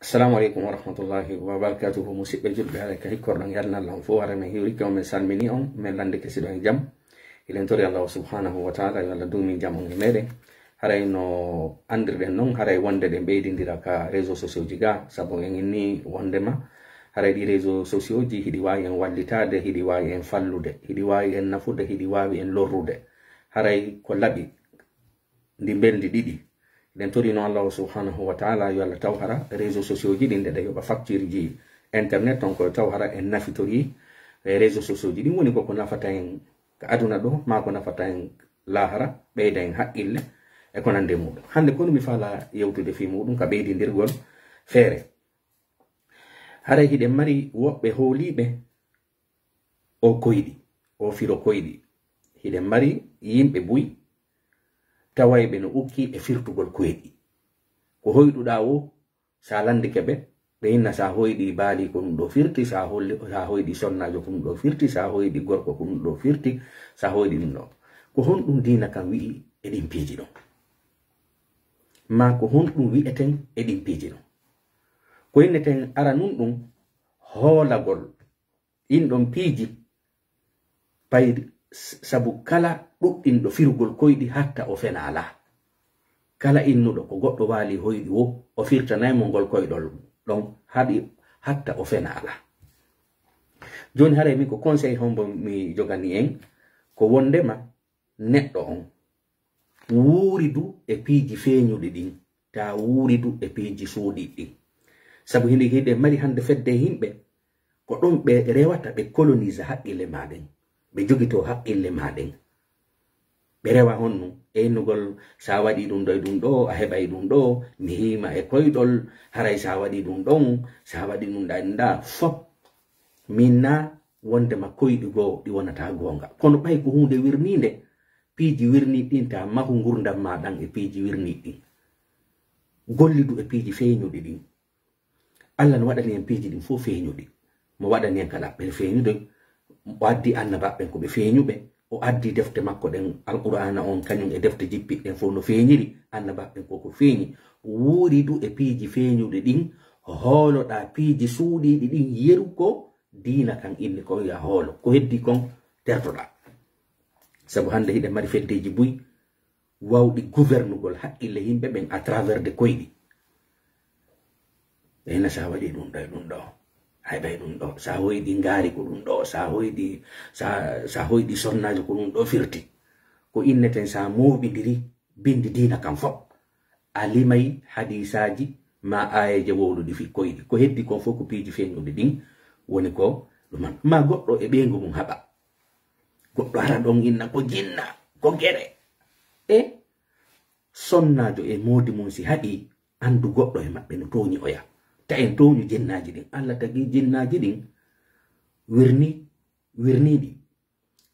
السلام عليكم ورحمة الله وبركاته مسيب الجد بهذا كهي كورن يرنا لهم من هيوريك ومن سان منيهم من لندك سيدون جم إلى نتوري الله سبحانه وتعالى يلا دومي جم هنميري haray no andirɗen noon haray wonde ɗe mbeydindira ka réseau sociaux ji ga sabu en inni wondema haray ɗi réseau sociaux ji hiɗi wawi en wallitade hiɗi wawi en fallude hiɗi wawi en nafude hiɗi wawi en lorrude haray ko laɓi ndi belndi ɗiɗi nden torino allah subhanahu wa taala yo allah taw hara réseau sociau ji ɗin ɗeɗa yoɓa facture ji internet ton koyo taw hara en nafitori e réseau sociau ji ɗin woni koko nafata en ko aduna ɗo ma ko nafata en lahara ɓeyda en haqqille e ko nande muɗum hande ko numi fala yewtude fi muɗum ka ɓeydindirgol feere haray hiɗen mari woɓɓe howliɓe o koyɗi o firo koyɗi hiɗen mari yimɓe buyi taway ɓe no ukki e firtugol koyeɗi ko hoyɗuɗa o sa landike ɓe ɓe yinna sa hoyɗi baali ko ɗum ɗo firti sa hoyɗi sonnajo ko ɗum ɗo firti sa hoyɗi gorko ko ɗum ɗo firti sa hoyɗi ɗum ɗo ko honɗum dina kam wi'i eɗin piiji ɗon ma ko honɗum wi'eten eɗin piiji ɗon ko yinneten ara nun ɗum hoolagol ɗin ɗon piiji payri sabu kala ɗuɗɗinɗo firgol koyɗi hatta o fena ala kala innuɗo ko goɗɗo waali hoyɗi wo o firtanaymo ngol koyɗol ɗon haɗi hatta o fena ala joni haara min ko conseil hombo mi jogani en ko wondema neɗɗo on wuuri du e piiji feeñuɗi ɗin ta wuuri du e piiji suuɗiɗ ɗin sabu hinde hiɗe mari hande fedde yimɓe ko ɗon ɓe rewata ɓe colonise haqqille maɗen ɓe jogito haqqille maɗen ɓe rewa honno enugol sa waɗi ɗum ɗo e ɗum ɗo a heɓay ɗum ɗo mi hima e koyɗol haray sa waɗi ɗum ɗon sa waɗi ɗum ɗa ɗum ɗa fop min na wondema koyɗi goo ɗi wonata goonga kono ɓay ko hunde wirninde piiji wirni ɗin ta mahu ngurdam maɗan e piiji wirni ɗin gollidu e piiji feeñuɗi ɗin allah no waɗani hen piiji ɗin fo feeñuɗi mo waɗani hen kala ɓen feeñude o addi annabaɓe ko ɓe feeñuɓe o addi defte makko ɗen alqur'ana on kañum e defte jippiɗen fof no feeñiri annabaɓe ko ko feeñi wuuri du e piiji feeñuɗe ɗin hooloɗa piiji suuɗiɗi ɗin yerugo diina kan inni ko wiya hoolo ko heddi kon tertoɗa sabu hande hiɗen mari feddeji buyi wawɗi gouvernugol haqqille yimɓe ɓen à travers de koyɗi ɓe nasa waɗi ɗum ɗo e ɗum ɗo hayɓay ɗum ɗo sa hoyɗi ngaari ko ɗum ɗo sa hoyɗi sa hoyɗi sonnaji ko ɗum ɗo firti ko inneten sa moɓidiri bindi dina kam fof a limayi hadisaji ma ayeje wowluɗi fi koyɗi ko heddi kon fof ko piiji feñuɗi ɗin woni ko ɗuman ma goɗɗo e ɓeygu mum haɓa goɗɗo ara ɗon inna ko jinna ko gere e sonnajo e moodi mum si haɗi andu goɗɗo e maɓɓe no toñi oya ta en towñu jinnaji ɗin allah tagi jinnaji ɗin wirni wirniɗi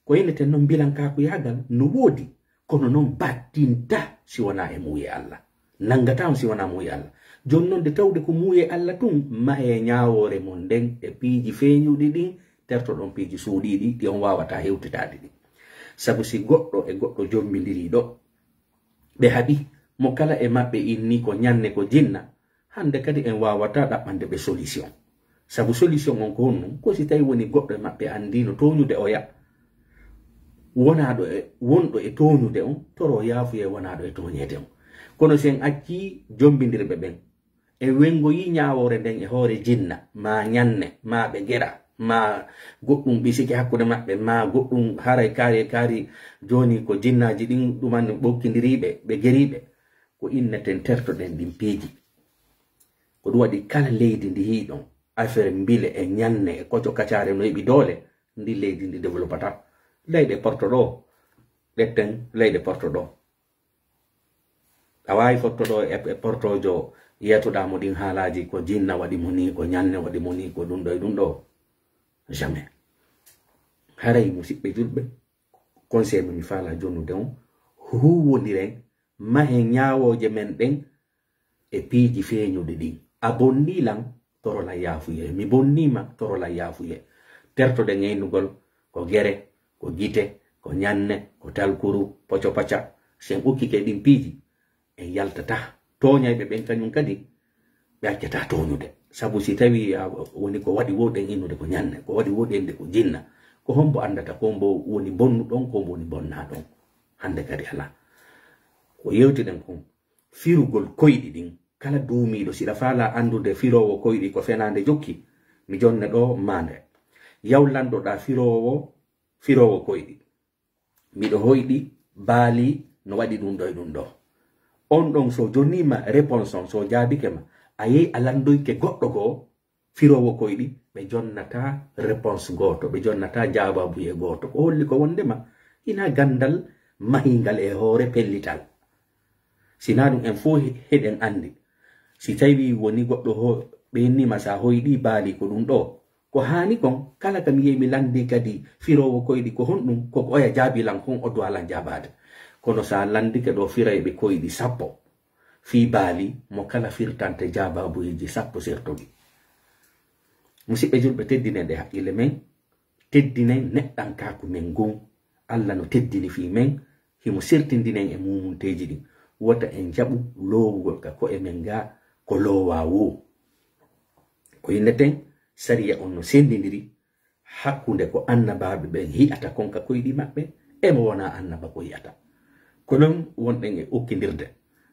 ko yineten noon bilankaku yagal no woodi kono noon battinta siwona e muuye allah nangatam siwona muuye allah joni noon nde tawde ko muuye allah tun ma e ñawore mon nden e piiji feeñuɗi ɗin terto ɗon piiji suuɗiɗi ɗi on wawata hewtitade ɗi saabu si goɗɗo e goɗɗo jommidiriɗo ɓe haaɓi mo kala e maɓɓe inni ko ñanne ko jinna hande kadi en wawata ɗaɓɓande ɓe solution sabu solution on ko honnon ko si tawi woni goɗɗo e maɓɓe andino toñude oya wonaɗo e wonɗo e toñude on toro yaafuye wonaɗo e, e toñede on kono si en acci jombidirɓe ɓen e wengoyi ñawore nden e hoore jinna ma ñanne ma ɓe gueɗa ma goɗɗum ɓisiki hakkude maɓɓe ma goɗɗum hara e kaari e kaari joni ko jinnaji ɗin ɗumanne ɓokkidiriɓe ɓe gueriɓe ko inneten tertoɗen ɗin piiji ko ɗum waɗi kala leydi ndi yiɗon affaire mbile e ñanne e kocco kacare no yeɓi doole ndi leydi ndi développata leyɗe porto ɗo ɗetten leyɗe porto ɗo a wawi fotto ɗo e, e portojo yettoɗamo ɗin haalaji ko jinna waɗi mo ni ko ñanne waɗi mo ni ko ɗum ɗo e ɗum ɗo jamais haray musiɓɓe julɓe conseil mumi fala jonnude on huwodiren mahe ñawoje men ɗen e piiji feñuɗe ɗin a bonnilan torolan yafuye mi bonnima torolan yafuye tertode ngeynugol ko gere ko gite ko ñanne ko talkuru poco paca sen ukkike ɗin piiji en yaltata toñayɓe ɓen kañum kadi ɓe accata toñude sabu si tawi woni ko waɗi woɗen innude ko ñanne ko waɗi woɗende ko jinna ko hombo andata kombo woni bonnu ɗon kombo woni bonna ɗon hande kadi ala ko yewtiɗen kon firugol koyɗi ɗin kala duumiiɗo siɗa faa laa anndude firoowo koyɗi ko fenaande jokki mi jonne ɗo maande yawlanɗoɗaa firoowo firoowo koyɗi miɗo hoyɗi baali no waɗi ɗum ɗo e ɗum ɗo on ɗon so jonniima réponse on so jaabike ma a yehi a lanndoyke goɗɗo goo firoowo koyɗi ɓe jonnata réponse gooto ɓe jonnata jaababuye gooto ko holli ko wondema hina ganndal mahingal e hoore pellital sina ɗum en fo heɗen anndi si tawi woni goɗɗo ho ɓennima sa hoyɗi baali ko ɗum ɗo ko hani kon kala kam yiyemi landi kadi firowo koyɗi ko hon ɗum koko oya jaabilan hon o dowalan jaabade kono sa landike ɗo firayɓe koyɗi sappo fi baali mo kala firtante jababuyiji sappo sertoɗi musidɓe julɓe teddinen ɗe haqqille men teddinen neɗɗankako men gon allah no teddini fi men himo sertidinen e mumunteji ɗin wota en jaɓu lowugol ka ko e men ga ko lowa wo ko yindeten sariya on no sendidiri hakkunde ko annabaɓe ɓen hi'ata konka koyiɗi maɓɓe emo wona annaba ko yi'ata ko non wonɗen e okkidirde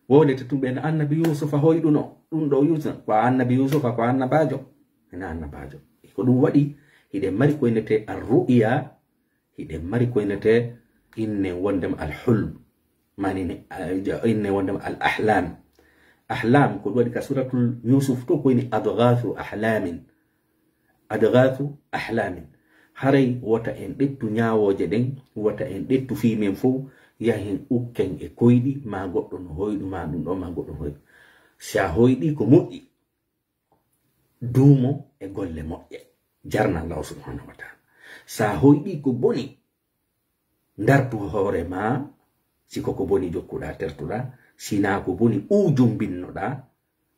wolete tumɓe no annabi yusufa hoyɗuno ɗum ɗo yusa ko annabi yusufa ko annabajo ena annabajo ko ɗum waɗi hiɗe mari koynete arru'iya hiɗe mari koynete inne wondema alhulm manine inne wondema al ahlame ahlam ko ɗum waɗi ka suratul yusuf to ko woni adgatu ahlamin adgatu ahlamin haray wota en ɗettu ñawoje ɗen wota en ɗettu fimen fo yahen ukken e koyɗi ma goɗɗo no hoyɗu ma ɗum ɗo ma goɗɗo no hoyɗu si a hoyɗi ko moƴƴi duumo e golle moƴƴe jarna allah subhanahu wa taala sa hoyɗi ko boni dartu hoore ma si koko boni jokkuɗa tertuɗa sinaako boni ujum binnoɗa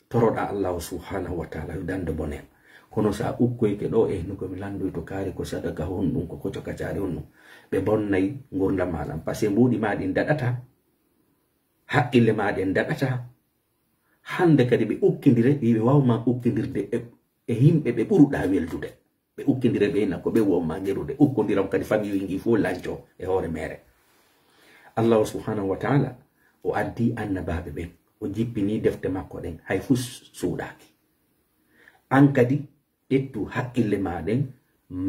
toroɗa allahu subhanahu wataala yo dande bonel kono sa ukkoyke ɗo e eh, nukomi landoy to kaari ko sadaka hon ɗum ko koco kacaari hon ɗum ɓe bonnayi gurda maɗam par ce mbuɗi maɗin daɗata haqqille maɗen daɗata hande kadi ɓe ukkidire wiɓe wawma ukkidirde e, e yimɓe ɓe ɓuruɗa weldude ɓe ukkidire ɓeyna ko ɓe womma gerude ukkodiram kadi famiyuyi ngi fo lanco e hoore mere allahu subhanahu wa taala o addi annabaɓe ɓen o jippini defte makko ɗen hay fu suuɗaki an kadi ƴettu hakkille ma ɗen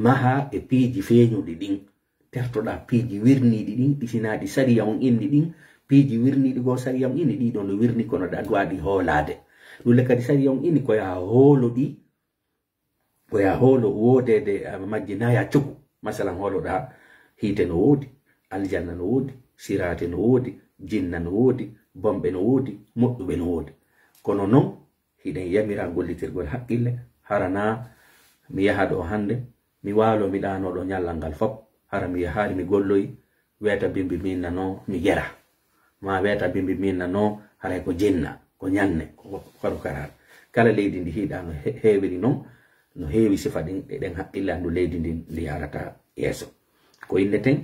maha e piiji feeñuɗi ɗin tertoɗa piiji wirniɗi ɗin ɗisinaɗi sariyaon inni ɗin piiji wirniɗi goo sariyam inni ɗiɗo no wirni kono ɗa waɗi hoolaade ɗulle kadi sariyaon inni koya hoolo ɗi koya hoolo woodede majji naya cogu masalan hooloɗa hiite no woodi aljanna no woodi sirati no woodi jinna no woodi bomɓe no woodi moɗɗuɓe no woodi kono non hiɗen yamira gollitirgol haqqille harana mi yaha ɗo hande mi waalo mi ɗanoɗo ñallal ngal fop hara mi yahari mi golloyi weeta bimbi minna no mi gera ma weeta bimbi minna no haray ko jinna ko ñanne koaru karar kala leydi ndi hiiɗa no heewiri noon no heewi sifa ɗin ɗeɗen haqqille andu leydi ndi ndi yarata yeeso ko inneten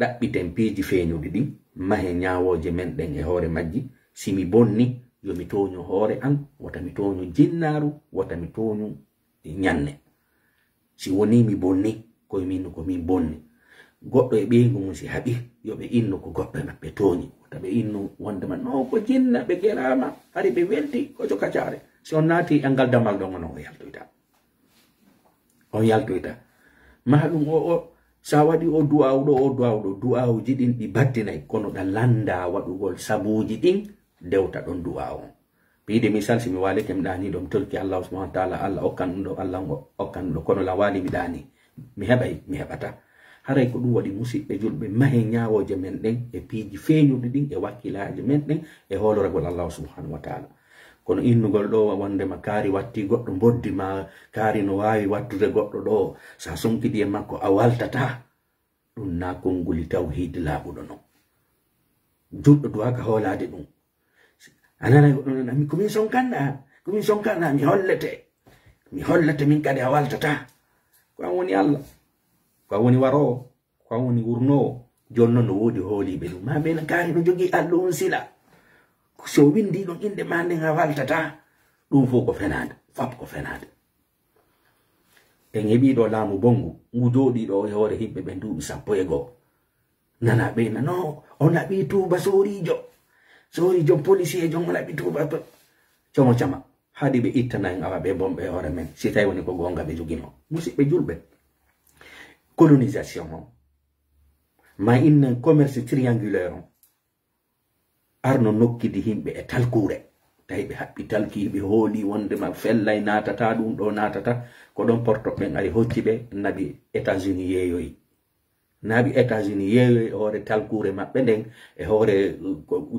ɗaɓɓiten piiji feenuɗi ɗin mahe ñaawooje men ɗen e hoore majji si mi bonni yo mi tooño hoore an wota mi tooño jinnaaru wota mi tooño ñanne si woni mi bonni koye minno ko min bonni goɗɗo e ɓeygu mum si haɓi yo ɓe innu ko goɗɗo e maɓɓe tooñi wota ɓe innu wondema no ko jinna ɓe geraama hari ɓe welti kojo kacaare si on naati e ngal damal ɗon ono o yaltoyta on yaltoyta ma ɗum o o sa waɗi o du'awɗo o du'awɗo du'awuji ɗin ɗi battinayi kono ɗa landa waɗugol sabuji ɗin dewta ɗon du'a o miyide misal simi walike mi ɗani ɗo mi torki allah subahanau taala allah okkan ɗum ɗo allah okkan ɗum ɗo kono la wali mi ɗani mi heɓay mi heɓata haray ko ɗum waɗi musiɓɓe julɓe mahe ñawoje men ɗen e piiji feñuɗi ɗin e wakkilaji men ɗen e holoragol allah subahanahu wa taala kono innugol ɗo wondema kaari watti goɗɗo boddi ma kaari no wawi wattude goɗɗo ɗo sa sonkidi e makko a waltata ɗum na konnguli taw hiide laaɓuɗo non juɗɗo duwaka hoolade ɗum anana goɗɗo nanami komin sonkanɗa komin sonkanɗa mi hollete mi hollete min kadi a waltata ko an woni allah ko an woni waroowo ko an woni wurnowo jonnon no woodi hooliɓe ɗum ma ɓena kaari no jogui allah on sila so windi ɗon inde ma nde ha waltata ɗum fof ko fenade fab ko fenade en heɓiɗo laamu bongu ngu joɗiɗo e hoore himɓe ɓe duuɓi sappo e goo nana ɓe nano o naɓi tuba sorijo sorijo polici e jon o naɓi tuba como cama haɗi ɓe ittana en awa ɓe bomɓe e hoore men si tawi woni ko gonga ɓe jogino musidɓe julɓe colonisation o ma inna commerce triangulaire on arno nokkidi himɓe e talkuure tawi ɓe haɓɓi talki ɓe hooli wondema fellay naatata ɗum ɗo naatata ko ɗon porto ɓen ari hocci ɓe naɓi états unis yeeyoyi naɓi états unis yeeyoyi e hoore talkuure maɓɓe nden e hoore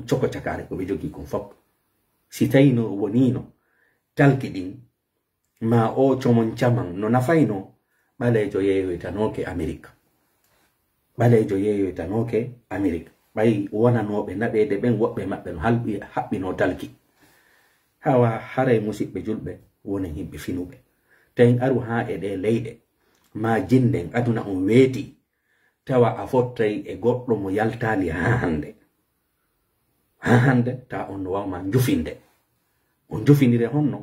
coko cakare koɓe jogi kon fop si tawino wonino talki ɗin ma o comon caman no nafayno ɓaleejo yeeyoytanooke amérique ɓaleejo yeeyoytanooke amérique ɓay wonanoɓe naɓede ɓen woɓɓe maɓɓe no haɓɓino dalki hawa hara musiɓɓe julɓe woni himɓe finuɓe to en aru ha e ɗe leyɗe ma jinden aduna on weeti tawa a fottay e goɗɗo mo yaltali ha hande ha hande ta on no wawma jufinde on jufinire honno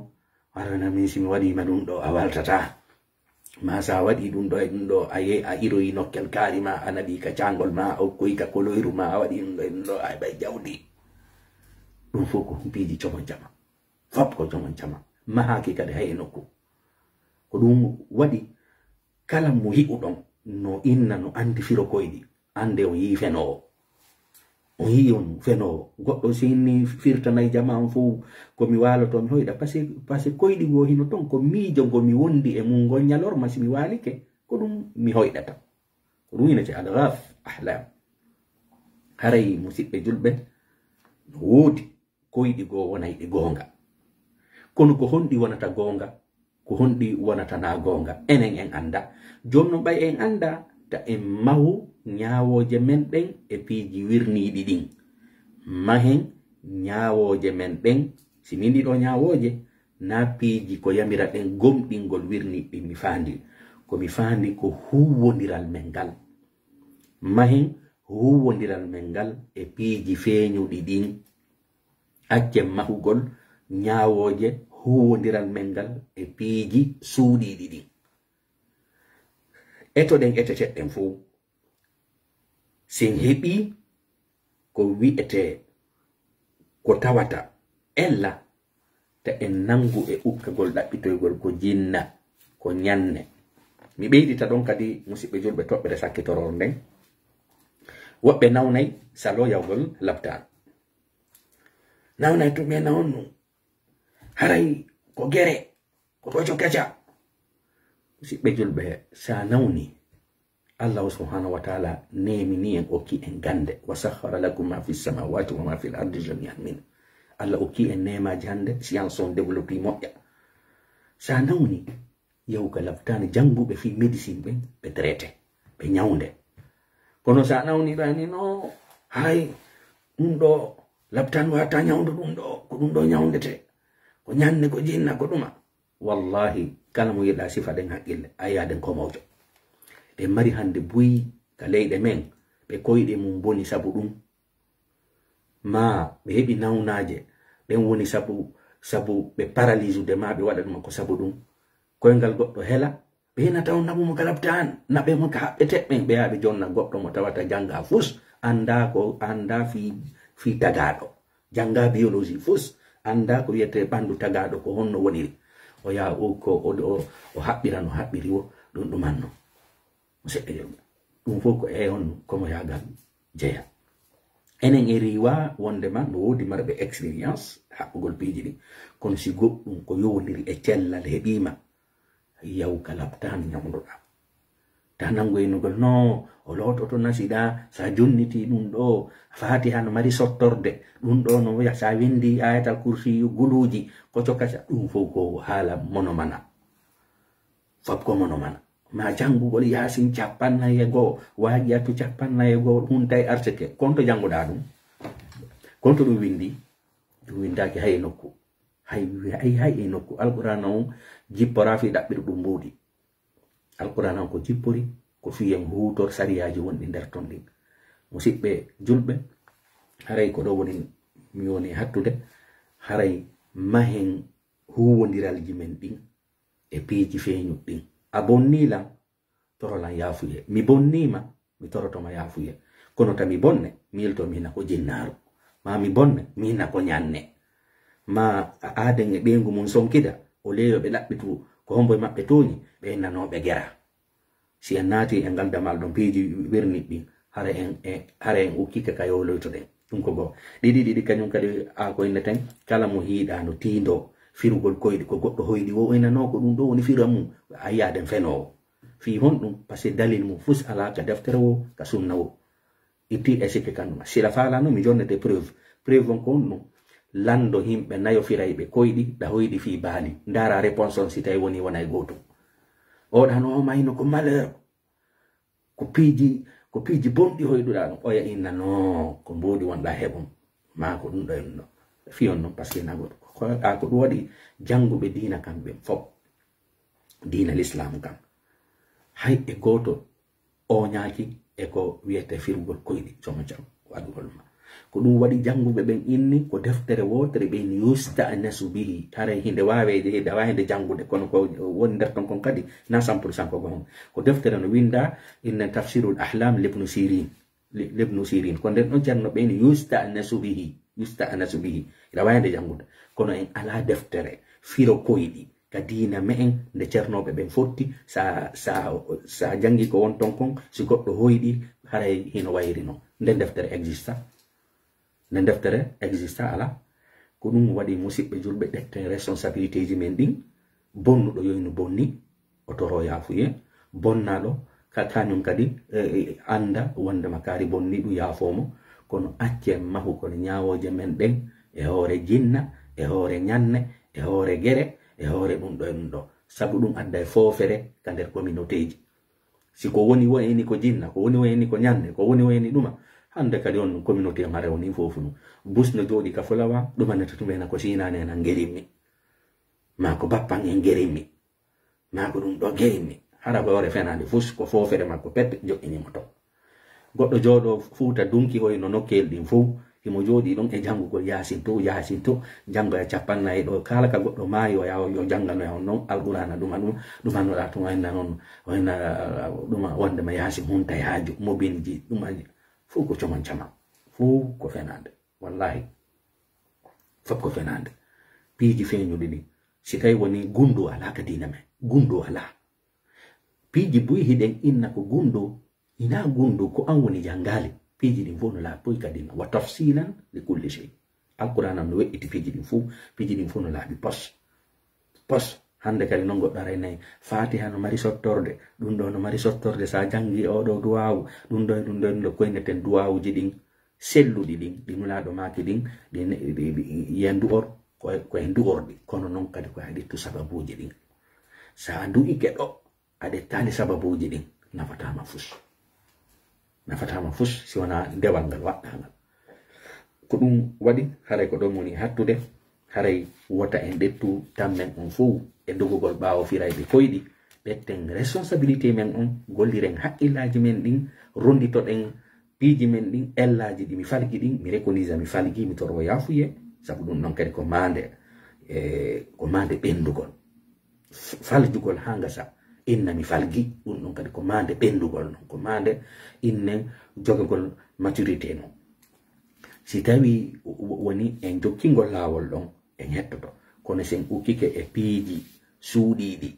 arana min simi waɗima ɗum ɗo a waltata ma sa waɗi ɗum ɗo e ɗum aye a iru ino kel kari ma anadi ka changol ma o kui ka kolo iru ma a waɗi ɗum e ɗum ɗo a heɓa jawdi ɗum fof ko humpiji comon chama fop ko comon jama ki kade hay enoku ko ɗum wadi kala mo yi'uɗon no inna no andi firo koyɗi ande o yiifenoo hiyum feno goɗɗo sinni firtanayi jaman fuu komi mi hoyɗa par ce que koyɗi goo hino ton ko miijo ngo mi wondi e mum ngon ñalorma mi waalike ko ɗum mi hoyɗata ruinate algaf ahlam haray musidɓe julɓe no woodi koyɗi goo wonayɗi goonga kono ko honɗi wonata goonga ko honɗi wonata na goonga enen en annda jooni noon en annda ta en mahu ñaawooje men ɓen e fiiji wirniiɗi ɗin mahen ñaawooje men ɓen siminɗi ɗo ñaawooje naa fiiji ko yamira ɗen gomɗingol wirniiɗi mi faandi ko mi faandi ko huuwondiral men ngal mahen huuwondiral men ngal e piiji feeñuɗi ɗin accen mahugol ñaawooje huuwondiral men ngal e piiji suuɗiiɗi ɗin eto ɗen ete teɗɗen fuu sin heɓi ko wi'ete ko tawata ella ta en nangu e ukkagol ɗaɓɓitoygol ko jinna ko nyanne mi ɓeydita ɗon kadi musidɓe julɓe toɓɓere sakkitorol nden woɓɓe nawnayi saloyawgol labtan nawnayi to mena onnu haray ko gere ko ɗojo gaja musidɓe julɓe sa nawni allahu subhanahu wa taala nemini en okki en gande wa sahara lakum ma fi lsamawati wama fi lardi jamian min allah okki en nemaji hande sianson développi moƴƴa sa nawni yawga labtani janguɓe fi médicine ɓen ɓe drete ɓe ñawde kono sa nawni ɗani no hay ɗum ɗo labtan wata ñawdu ɗum ɗo ko ɗum ɗo ñawdete ko ñanne ko jinna ko ɗuma wallahi kala mo yiɗa sifa ɗen haqqille a yaden ko mawjo ɓe mari hande buyi ka leyɗe men ɓe koyɗe mum boni sabu ɗum ma ɓe heɓi nawnaje ɓen woni sabu sabu ɓe paralysude ma ɓe waɗa ɗuma ko sabu ɗum koyngal goɗɗo hela ɓe hena taw nabu mo galabta an naɓe mo ka haɓɓe teɓɓen ɓe yaɓe jonna goɗɗo mo tawata janga fus anda ko anda fi fi tagaɗo janga biologie fus anda ko wiyete ɓandu tagaɗo ko honno woniri o yaha o ko o haɓɓira no haɓɓiriwo ɗum ɗumanno ɗum fof ko e on komo yagal jeya enen e riwa wondema no wodi marɓe expérience haɓɓugol piiji ɗin kono si goɗɗum ko yowdiri e cellal heɓima yaw kalaptan ñawdoɗa ta nango enugol no o to nasiɗa sa jonniti ɗum ɗo faati no mari sottorde ɗum ɗo no ya, sa windi ayatal kursi guluji ko cokkata ɗum fof ko haala monomana fabko monomana ma janngugol yaasin capannaye goo waaƴi attu capannaye goo huntay arte ke konto janngoɗaa ɗum konto ɗum winndi ɗum winndaaki hay e nokku hay hay e nokku alqurana on jipporaa fii ɗaɓɓiɗo ɗum mbuuɗi alqurana on ko jippori ko fiyen huutor sariyaaji wonɗi nder ton ɗin musiɓɓe julɓe haray ko ɗo woni mi woni hattude haray mahen huwondiralji men ɗin e piiji feeñuɗɗin abonnila torolan yafuye mi bonnima mi torotoma yafuye kono ta mi bonne mi yelto mi hina ko jinnaru ma mi bonne mi hina ko nyanne ma aaden e ɓengu mum sonkida o leyo ɓe ɗaɓɓitu ko homboye maɓɓe toñi ɓe innanoɓe gera si e en naati e ngal damal ɗon piiji wirnit ɗin hara en hara en ukkike ka yowloytoɗen ɗum ko goo ɗiɗi ɗiɗi kañum kadi a ko inneten kala mo hiiɗa no tiindo firugol koyɗe ko goɗɗo hoyɗi o waynanoko ɗum ɗo woni fira mum a yiyaden fenowo fi honɗum par ce que dalil mum fus alaka deftere wo ka sunna wo itti e sikke kanduma sila falano mi jonnete preuve preuve on ko honɗum lando himɓe nayo firayɓe koyɗi ɗa hoyɗi fi baali dara réponse on si tawi woni wona e gotum oɗano o mayno ko malheur ko piiji ko piiji bonɗi hoyɗuɗa ɗum oya inna no ko mbodi wonɗa heɓum ma ko ɗum ɗo enɗo fi on noon par ce que nagotko ko ɗum waɗi janguɓe dina kamɓe fop dina l'islam kam hay e goto oñaki eko wiyete firgol koyɗi jomo jam waɗugol ma ko ɗum waɗi janguɓe ɓen inni ko deftere wotere ɓen yusta nasu bihi hara hinde waweede wawide jangude kono ko woni nder ton kon kadi na cent pour cent ko gon ko deftere no winda inna tafsirul ahlam libnu sirin libnu sirin ko nden ɗon ceerno ɓen yusta nasu bihi usta anasu bihi rawayande janguda kono en ala deftere firo koyɗi ka dina me'en nde ceernoɓe ɓen fotti sa sa sa jangi ko won ton kon si goɗɗo hoyɗi haray hino wayrino nden deftere exista nden deftere exista ala ko ɗum waɗi musidɓe julɓe ɗetten responsabilité ji men ɗin bonnuɗo yoyno bonni o toro yaafuye bonnaɗo ka kañum kadi eh, eh, anda wondema kaari bonni ɗum yaafomo kono acce e mahu kono ñawoje men ɗen e hoore jinna e hoore ñanne e hoore gere e hoore ɗum ɗo e ɗum ɗo sabu ɗum adda e foofere ka nder communauté ji siko woni wayni ko jinna ko woni wayni ko ñanne ko woni wayni ɗuma hande kadi on communauté ma rewni fofu num bus no jooɗi ka fulawa ɗumaneta tumena ko sinanena gerimmi ma ko bappan en gerimmi ma ko ɗum ɗo gerimmi hara ko hoore fenade fus ko foofere makko pepe joƴinimo to goɗɗo jooɗo fuuta dunki hoy no nokkeyel ɗin fuu imo jooɗi ɗon e janngugol yasin to yasin to janngoya e capannayi e ɗo kala ka goɗɗo maayi o yaw yo janganoya e on noon alqurana ɗuma ɗum ɗumanoɗa to wayna noon wayna ɗuma wondema yaasi hunta yaajo mobinji ɗuma fuu ko comon cama fuu ko fenande wallahi fof ko fenande piiji feñuɗi ɗi si tawi woni gunndo ala ka diina men gunndo ala piiji buyhiɗen inna ko gunndo ina gundu ko an woni jangali piji ɗin fu no laaɓi kadi wa tafsilan li kulle chey alquran am no we'iti piji ɗin fu piji ɗin fu no laaɓi pos pos hande kadi non goɗɗo aray nayi fatiha no mari sottorde ɗum ɗo no mari sottorde sa jangi e oɗo duwawu ɗum ɗo ɗum ɗo ɗo koyneten duwawuji ɗin selluɗi ɗin ɗi nulaɗo maki ɗin yandu or koye du orɗi kono noon kadi koye aɗittu sababuji ɗin sa du'i geɗo aɗettani sababuji ɗin nafatama fus nafatama fus si wona dewal ngal waɗɗangal ko ɗum wadi haray ko ɗon woni hattude haray wota en ɗettu tammen on fo e dogugol ɓaawo firayɓe koyɗi ɓetten responsabilité men on golliren haqqillaji men ɗin ronditoɗen piiji men ɗin ellaji ɗi mi falgi ɗin mi reconise mi falgi mi toro yafuye sabu ɗum ɗon kadi ko mande eh, ko mande ɓendugol faljugol ha inna mi falgi ɗum ɗon kadi ko maande ɓendugol non ko maande inne jogagol maturité non si tawi woni en jokkingol laawol ɗon en hettoto kono sen ukkike e piiji suuɗiiɗi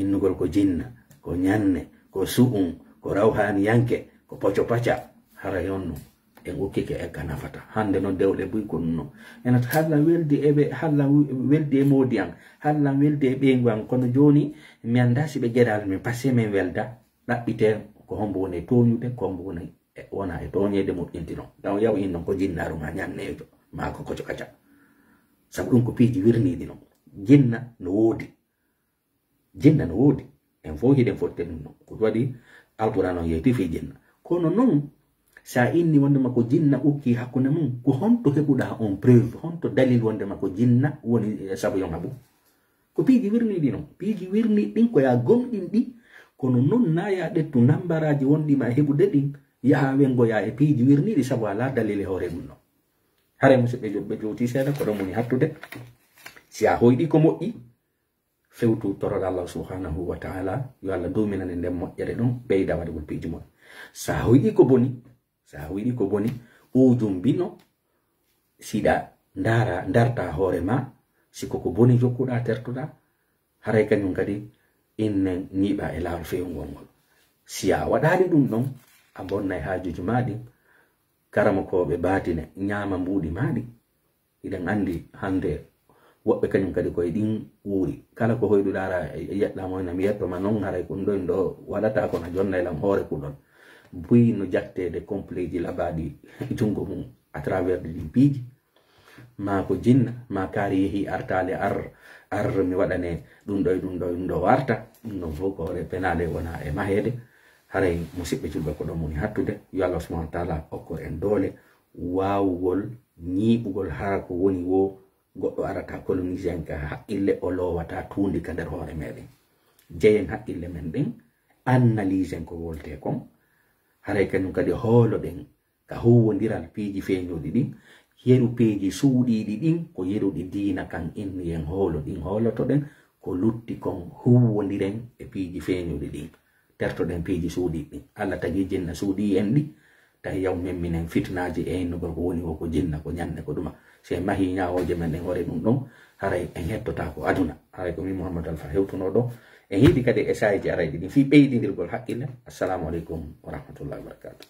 innugol ko jinna ko ñanne ko su'um ko rawhaani yanke ko poco paca hara yon non e wokkike egga nafata hande noon dewɗe boyikonno enat hallah weldi e hallah weldi e moodi an hallah weldi e ɓeygu an kono joni mi annda siɓe gueɗali min pasi min welda ɗaɓɓite ko hombo woni e toñude ko hombo woni e, wona e toñede moƴƴinti noon dan yaw innoon ko jinnaru ma ñannejo maako koco kaca saabu ɗum ko piiji wirniɗi noon jinna no woodi jinna no woodi en fo hiɗen fotte ɗum noon ko waɗi alqouran on yeyti fi jinna kono noon sa inni wonde makko jinna uki hakkunde mum ko honto heɓuɗa on preuve honto dalil wonde makko jinna woni e, sabu yon habu ko piiji wirni ɗi noon wirni ɗin ko ya gomɗin ɗi kono noon naya ɗettu nambaraji wonɗima e heɓude ɗin yaha wengoya e wirni wirniɗi sabu ala dalil e hoore mum noon hare musidɓe joɓɓe jowti seeɗa ko ɗon woni hattude si a hoyɗi ko moƴƴi fewtu torod allah subhanahu wa ta'ala yo allah dominane nden moƴƴere ɗon ɓeyda waɗugol piiji mon so a ko boni sa wiɗi ko boni uujum bino siɗa ndara darta hoorema siko ko boni jokkuɗa tertuɗa haray kañum kadi inne ñiiɓa e lawol fewngol ngol si a waɗani ɗum ɗon a bonnay hajuji maɗi karama koɓe batine ñama mbuɗi maɗi iɗen andi hande woɓɓe kañum kadi koye ɗin wuuri kala ko hoyɗuɗara yeɗɗamo ena mi yettoma noon haray kon ɗon ɗo waɗata kono jonnaylam hoore kuɗon buyi no jattede complet ji laɓaɗi junngo mum à travers ɗi mbiiji ma ko jinna ma kaari yehi artale ar ar mi waɗane ɗum ɗo e ɗum ɗo e ɗum ɗo warta ɗum noon fof koore penale wona e maheede haray musidɓe julɓe ko ɗon muni hattude yo allah subahanau taala hokko en doole waawugol ñiiɓugol hara ko woni wo goɗɗo arata colonisé en ka haqqille o lowata tuundi ka nder hoore meɗen jeyen haqqille men ɗen analyse en ko wolte kon haray kañum kadi hoolo ɗen ka howodiral peeji feñoɗi ɗin yeru peeji suuɗiɗi ɗin ko yeruɗi diina kan inniyen hoolo ɗin hooloto ɗen ko lutti kon huwodiren e piiji feñuɗi ɗin tertoɗen piiji suuɗiɗi ɗin allah tagi jinna suuɗi en ɗi tawi yaw men minen fitnaji e innugol ko woni o ko jinna ko ñande ko ɗuma si en mahi ñawoje men ɗen hore ɗum ɗon haray en hettota ko aduna haray ko min mouhammadou alpha hewtuno ɗo e hiidi kadi essayji arayɗi ɗi fi ɓeydidirgol haqqille assalamu aleykum wa rahmatullahi wabarakatuh